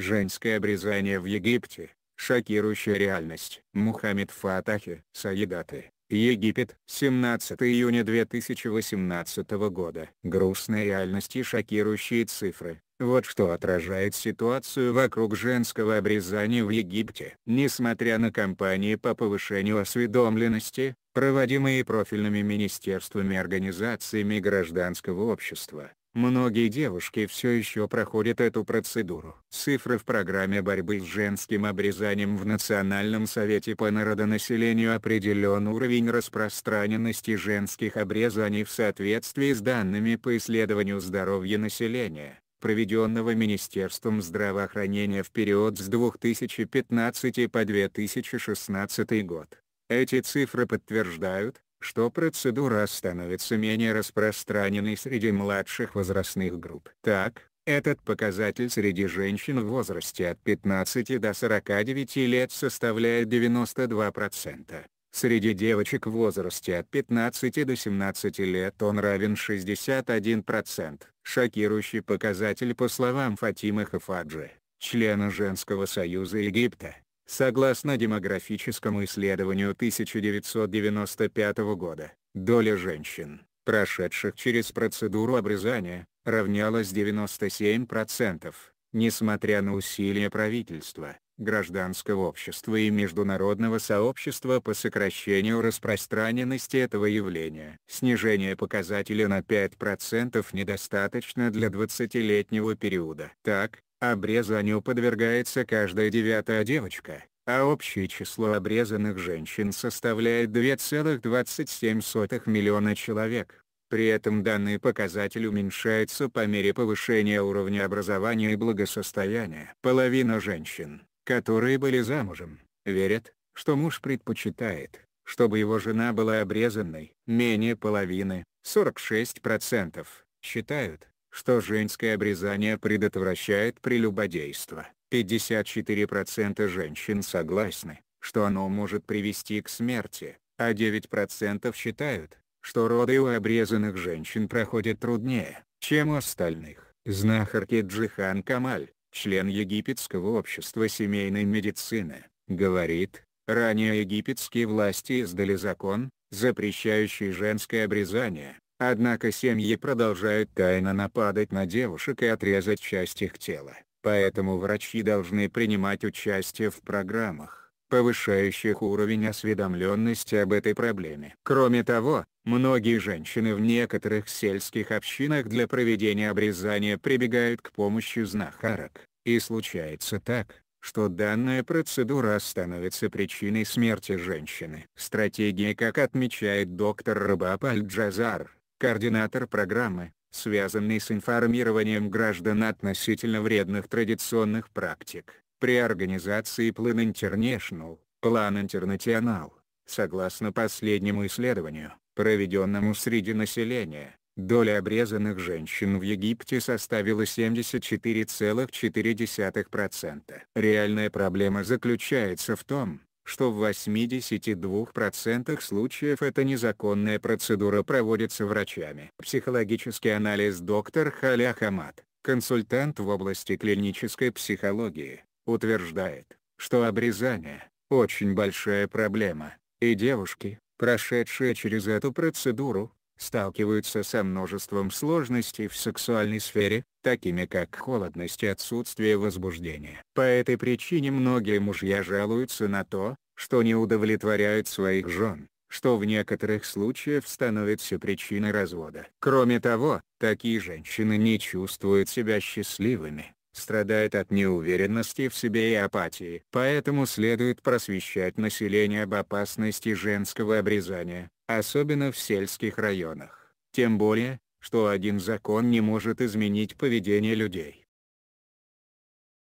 Женское обрезание в Египте. Шокирующая реальность. Мухаммед Фатахи, Саидаты, Египет, 17 июня 2018 года. Грустная реальность и шокирующие цифры. Вот что отражает ситуацию вокруг женского обрезания в Египте. Несмотря на кампании по повышению осведомленности, проводимые профильными министерствами и организациями гражданского общества, Многие девушки все еще проходят эту процедуру. Цифры в программе борьбы с женским обрезанием в Национальном совете по народонаселению определен уровень распространенности женских обрезаний в соответствии с данными по исследованию здоровья населения проведенного Министерством здравоохранения в период с 2015 по 2016 год. Эти цифры подтверждают, что процедура становится менее распространенной среди младших возрастных групп. Так, этот показатель среди женщин в возрасте от 15 до 49 лет составляет 92%. Среди девочек в возрасте от 15 до 17 лет он равен 61%, шокирующий показатель по словам Фатимы Хафаджи, члена Женского союза Египта. Согласно демографическому исследованию 1995 года, доля женщин, прошедших через процедуру обрезания, равнялась 97%, несмотря на усилия правительства, гражданского общества и международного сообщества по сокращению распространенности этого явления. Снижение показателя на 5% недостаточно для 20-летнего периода. Так, Обрезанию подвергается каждая девятая девочка, а общее число обрезанных женщин составляет 2,27 миллиона человек. При этом данный показатель уменьшается по мере повышения уровня образования и благосостояния. Половина женщин, которые были замужем, верят, что муж предпочитает, чтобы его жена была обрезанной. Менее половины, 46%, считают, что женское обрезание предотвращает прелюбодейство. 54% женщин согласны, что оно может привести к смерти, а 9% считают, что роды у обрезанных женщин проходят труднее, чем у остальных. Знахарки Джихан Камаль, член Египетского общества семейной медицины, говорит, ранее египетские власти издали закон, запрещающий женское обрезание, Однако семьи продолжают тайно нападать на девушек и отрезать часть их тела. Поэтому врачи должны принимать участие в программах, повышающих уровень осведомленности об этой проблеме. Кроме того, многие женщины в некоторых сельских общинах для проведения обрезания прибегают к помощи знахарок. И случается так, что данная процедура становится причиной смерти женщины. Стратегия, как отмечает доктор Рабапаль Джазар, координатор программы, связанный с информированием граждан относительно вредных традиционных практик, при организации Plan International, Plan International, согласно последнему исследованию, проведенному среди населения, доля обрезанных женщин в Египте составила 74,4%. Реальная проблема заключается в том, что в 82% случаев эта незаконная процедура проводится врачами. Психологический анализ доктор Халя Хамад, консультант в области клинической психологии, утверждает, что обрезание – очень большая проблема, и девушки, прошедшие через эту процедуру, сталкиваются со множеством сложностей в сексуальной сфере, такими как холодность и отсутствие возбуждения. По этой причине многие мужья жалуются на то, что не удовлетворяют своих жен, что в некоторых случаях становится причиной развода. Кроме того, такие женщины не чувствуют себя счастливыми, страдает от неуверенности в себе и апатии. Поэтому следует просвещать население об опасности женского обрезания, особенно в сельских районах. Тем более, что один закон не может изменить поведение людей.